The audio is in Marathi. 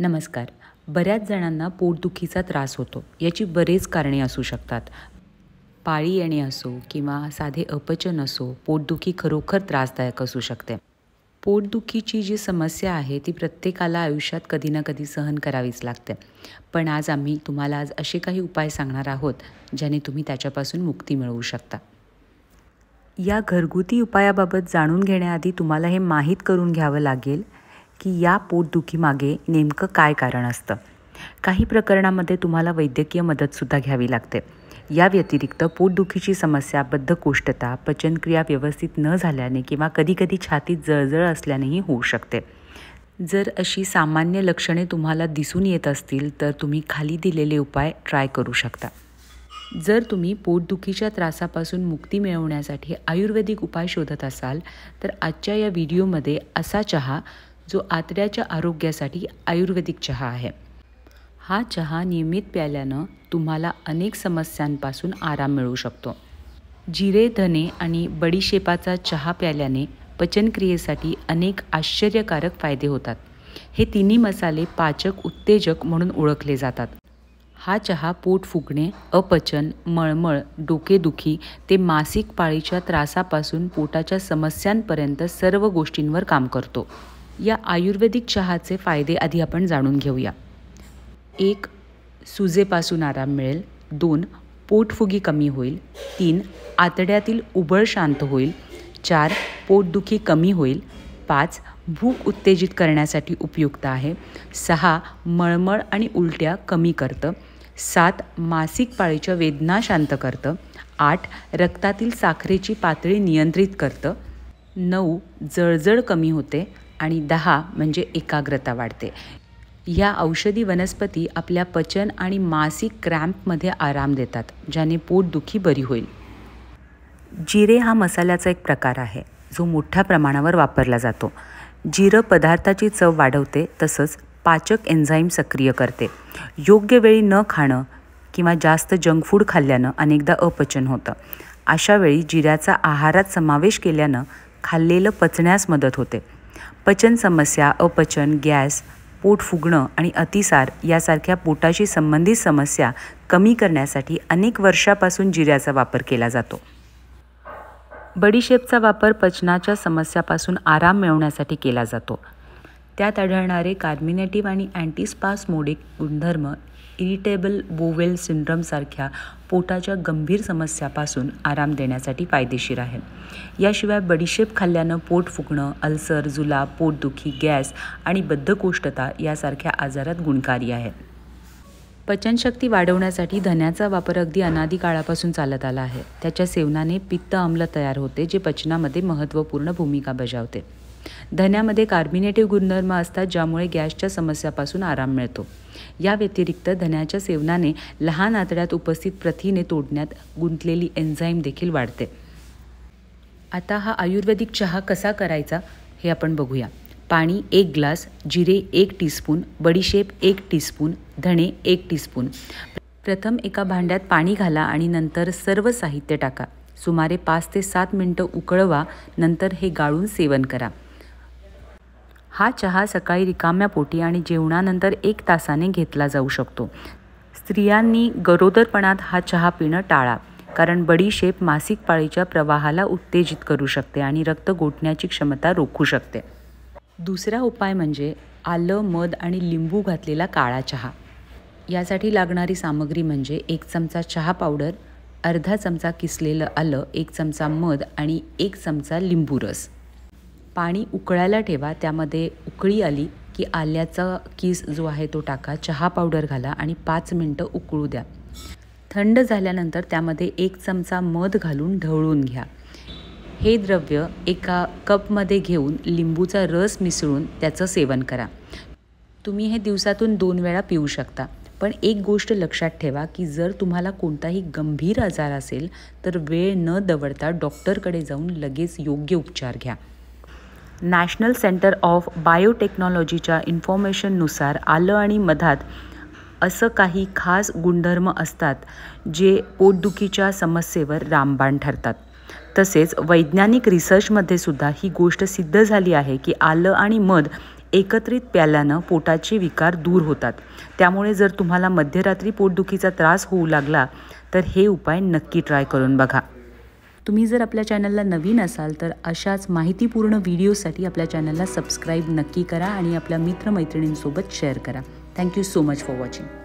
नमस्कार बऱ्याच जणांना पोटदुखीचा त्रास होतो याची बरेच कारणे असू शकतात पाळी येणे असो किंवा साधे अपचन असो पोटदुखी खरोखर त्रासदायक असू शकते पोटदुखीची जी समस्या आहे ती प्रत्येकाला आयुष्यात कधी ना कधी सहन करावीच लागते पण आज आम्ही तुम्हाला आज असे काही उपाय सांगणार आहोत ज्याने तुम्ही त्याच्यापासून मुक्ती मिळवू शकता या घरगुती उपायाबाबत जाणून घेण्याआधी तुम्हाला हे माहीत करून घ्यावं लागेल की या पोटदुखीमागे नेमकं काय कारण असतं काही प्रकरणामध्ये तुम्हाला वैद्यकीय मदतसुद्धा घ्यावी लागते या व्यतिरिक्त पोटदुखीची समस्या बद्धकोष्ठता पचनक्रिया व्यवस्थित न झाल्याने किंवा कधीकधी छातीत जळजळ असल्यानेही होऊ शकते जर अशी सामान्य लक्षणे तुम्हाला दिसून येत असतील तर तुम्ही खाली दिलेले उपाय ट्राय करू शकता जर तुम्ही पोटदुखीच्या त्रासापासून मुक्ती मिळवण्यासाठी आयुर्वेदिक उपाय शोधत असाल तर आजच्या या व्हिडिओमध्ये असा चहा जो आतड्याच्या आरोग्यासाठी आयुर्वेदिक चहा आहे हा चहा नियमित प्यायल्यानं तुम्हाला अनेक समस्यांपासून आराम मिळू शकतो जिरे धने आणि बडीशेपाचा चहा प्याल्याने पचनक्रियेसाठी अनेक आश्चर्यकारक फायदे होतात हे तिन्ही मसाले पाचक उत्तेजक म्हणून ओळखले जातात हा चहा पोट फुगणे अपचन मळमळ डोकेदुखी ते मासिक पाळीच्या त्रासापासून पोटाच्या समस्यांपर्यंत सर्व गोष्टींवर काम करतो या आयुर्वेदिक चहाचे फायदे आधी आपण जाणून घेऊया एक सुजेपासून आराम मिळेल दोन पोटफुगी कमी होईल तीन आतड्यातील उबळ शांत होईल चार पोटदुखी कमी होईल पाच भूक उत्तेजित करण्यासाठी उपयुक्त आहे सहा मळमळ आणि उलट्या कमी करतं सात मासिक पाळीच्या वेदना शांत करतं आठ रक्तातील साखरेची पातळी नियंत्रित करतं नऊ जळजळ कमी होते आणि दहा म्हणजे एकाग्रता वाढते या औषधी वनस्पती आपल्या पचन आणि मासिक क्रॅम्पमध्ये आराम देतात ज्याने पोटदुखी बरी होईल जिरे हा मसाल्याचा एक प्रकार आहे जो मोठ्या प्रमाणावर वापरला जातो जिरं पदार्थाची चव वाढवते तसंच पाचक एन्झाईम सक्रिय करते योग्य वेळी न खाणं किंवा जास्त जंक फूड खाल्ल्यानं अनेकदा अपचन होतं अशावेळी जिऱ्याचा आहारात समावेश केल्यानं खाल्लेलं पचण्यास मदत होते पचन समस्या अपचन गॅस पोट फुगणं आणि अतिसार यासारख्या पोटाशी संबंधित समस्या कमी करण्यासाठी अनेक वर्षापासून जिऱ्याचा वापर केला जातो बडीशेपचा वापर पचनाच्या समस्यापासून आराम मिळवण्यासाठी केला जातो त्यात आढळणारे कार्मिनेटिव्ह आणि अँटीस्पास्मोडिक गुणधर्म इरिटेबल बोवेल सिंड्रमसारख्या पोटाच्या गंभीर समस्यापासून आराम देण्यासाठी फायदेशीर आहे याशिवाय बडीशेप खाल्ल्यानं पोट फुगणं अल्सर जुला पोटदुखी गॅस आणि बद्धकोष्ठता यासारख्या आजारात गुणकारी आहे पचनशक्ती वाढवण्यासाठी धन्याचा वापर अगदी अनादिकाळापासून काळापासून चालत आला आहे त्याच्या सेवनाने पित्त आम्ल तयार होते जे पचनामध्ये महत्त्वपूर्ण भूमिका बजावते धन्यामध्ये कार्बिनेटिव्ह गुणधर्म असतात ज्यामुळे गॅसच्या समस्यापासून आराम मिळतो या व्यतिरिक्त धन्याच्या सेवनाने लहान आतड्यात उपस्थित प्रथिने तोडण्यात गुंतलेली एन्झाईम देखील वाढते आता हा आयुर्वेदिक चहा कसा करायचा हे आपण बघूया पाणी एक ग्लास जिरे एक टीस्पून बडीशेप एक टीस्पून धणे एक टीस्पून प्रथम एका भांड्यात पाणी घाला आणि नंतर सर्व साहित्य टाका सुमारे पाच ते सात मिनटं उकळवा नंतर हे गाळून सेवन करा हा चहा सकाळी रिकाम्या पोटी आणि जेवणानंतर एक तासाने घेतला जाऊ शकतो स्त्रियांनी गरोदरपणात हा चहा पिणं टाळा कारण बडीशेप मासिक पाळीच्या प्रवाहाला उत्तेजित करू शकते आणि रक्त गोठण्याची क्षमता रोखू शकते दुसरा उपाय म्हणजे आलं मध आणि लिंबू घातलेला काळा चहा यासाठी लागणारी सामग्री म्हणजे एक चमचा चहा पावडर अर्धा चमचा किसलेलं आलं एक चमचा मध आणि एक चमचा लिंबू रस पाणी उकळायला ठेवा त्यामध्ये उकळी आली की आल्याचा किस जो आहे तो टाका चहा पावडर घाला आणि पाच मिनटं उकळू द्या थंड झाल्यानंतर त्यामध्ये एक चमचा मध घालून ढवळून घ्या हे द्रव्य एका कपमध्ये घेऊन लिंबूचा रस मिसळून त्याचं सेवन करा तुम्ही हे दिवसातून दोन वेळा पिऊ शकता पण एक गोष्ट लक्षात ठेवा की जर तुम्हाला कोणताही गंभीर आजार असेल तर वेळ न दवडता डॉक्टरकडे जाऊन लगेच योग्य उपचार घ्या नॅशनल सेंटर ऑफ बायोटेक्नॉलॉजीच्या इन्फॉर्मेशननुसार आलं आणि मधात असं काही खास गुणधर्म असतात जे पोटदुखीच्या समस्येवर रामबाण ठरतात तसेच वैज्ञानिक रिसर्चमध्ये सुद्धा ही गोष्ट सिद्ध झाली आहे की आलं आणि मध एकत्रित प्याल्यानं पोटाचे विकार दूर होतात त्यामुळे जर तुम्हाला मध्यरात्री पोटदुखीचा त्रास होऊ लागला तर हे उपाय नक्की ट्राय करून बघा तुम्ही जर आपल्या चॅनलला नवीन असाल तर अशाच माहितीपूर्ण व्हिडिओसाठी आपल्या चॅनलला सबस्क्राईब नक्की करा आणि आपल्या मित्रमैत्रिणींसोबत शेअर करा thank you so much for watching